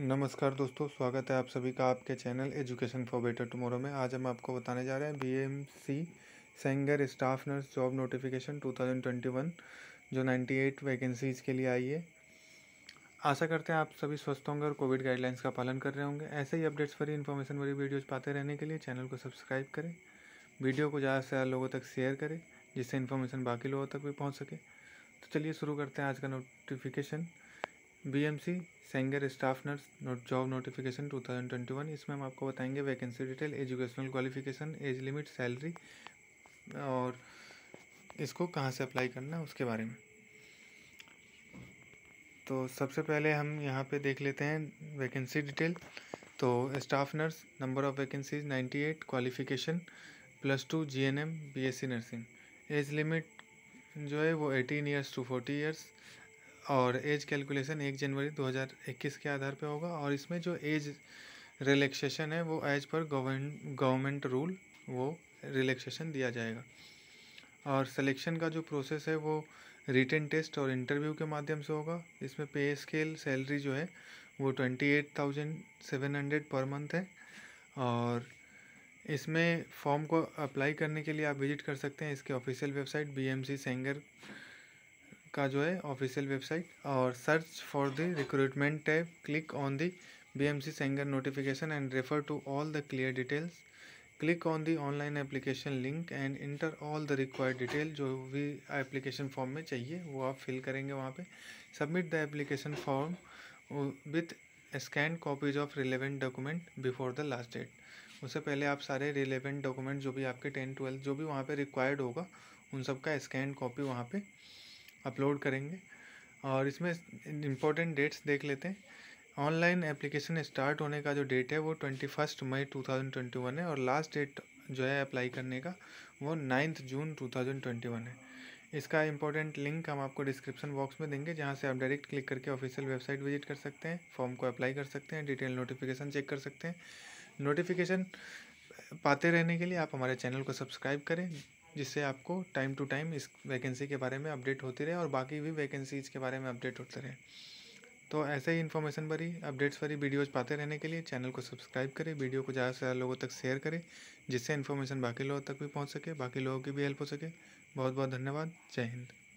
नमस्कार दोस्तों स्वागत है आप सभी का आपके channel education for better tomorrow में आज हम आपको बताने जा रहे हैं बीएमसी सेंगर स्टाफ नर्स जॉब नोटिफिकेशन 2021 जो 98 वैकेंसीज़ के लिए आई है आशा करते हैं आप सभी स्वस्थ होंगे और कोविड गाइडलाइंस का पालन कर रहे होंगे ऐसे ही अपडेट्स भरी इन्फॉर्मेशन भरी वीडियोज़ पाते रहने के लिए चैनल को सब्सक्राइब करें वीडियो को ज़्यादा से ज़्यादा लोगों तक शेयर करें जिससे इन्फॉर्मेशन बाकी लोगों तक भी पहुँच सके तो चलिए शुरू करते हैं आज का नोटिफिकेशन बी एम सी सेंगर staff nurse note job notification two thousand twenty one इसमें हम आपको बताएंगे vacancy detail educational qualification age limit salary और इसको कहाँ से अप्लाई करना है उसके बारे में तो सबसे पहले हम यहाँ पे देख लेते हैं वैकेंसी डिटेल तो staff nurse number of vacancies ninety eight qualification plus two G N M B S C nursing age limit जो है वो eighteen years to forty years और एज कैलकुलेशन एक जनवरी 2021 के आधार पे होगा और इसमें जो एज रिलैक्सेशन है वो एज पर गवर्नमेंट रूल वो रिलैक्सेशन दिया जाएगा और सिलेक्शन का जो प्रोसेस है वो रिटर्न टेस्ट और इंटरव्यू के माध्यम से होगा इसमें पे स्केल सैलरी जो है वो twenty eight thousand seven hundred per month है और इसमें फॉर्म को अप्लाई करने के लिए आप विजिट कर सकते हैं इसके official website B M C सेंगर का जो है ऑफिशियल वेबसाइट और search for the recruitment tab click on the B M C सेंगर notification and refer to all the clear details click on the online application link and enter all the required detail जो भी application form में चाहिए वो आप fill करेंगे वहाँ पर submit the application form with scan copies of relevant document before the last date उससे पहले आप सारे रिलेवेंट डॉक्यूमेंट जो भी आपके टेन ट्वेल्थ जो भी वहाँ पे रिक्वायर्ड होगा उन सब का स्कैन कॉपी वहाँ पे अपलोड करेंगे और इसमें इम्पोर्टेंट डेट्स देख लेते हैं ऑनलाइन एप्लीकेशन स्टार्ट होने का जो डेट है वो twenty first May two thousand twenty one है और लास्ट डेट जो है अप्लाई करने का वो ninth June two thousand twenty one है इसका इम्पोर्टेंट लिंक हम आपको डिस्क्रिप्शन बॉक्स में देंगे जहाँ से आप डायरेक्ट क्लिक करके ऑफिशियल वेबसाइट विजिट कर सकते हैं फॉर्म को अप्लाई कर सकते हैं डिटेल नोटिफिकेशन चेक कर सकते हैं नोटिफिकेशन पाते रहने के लिए आप हमारे चैनल को सब्सक्राइब करें जिससे आपको टाइम टू टाइम इस वैकेंसी के बारे में अपडेट होती रहे और बाकी भी वैकेंसीज़ के बारे में अपडेट होते रहे तो ऐसे ही इन्फॉर्मेशन भरी अपडेट्स भरी वीडियोज़ पाते रहने के लिए चैनल को सब्सक्राइब करें वीडियो को ज़्यादा से ज़्यादा लोगों तक शेयर करें जिससे इन्फॉर्मेशन बाकी लोगों तक भी पहुँच सके बाकी लोगों की भी हेल्प हो सके बहुत बहुत धन्यवाद जय हिंद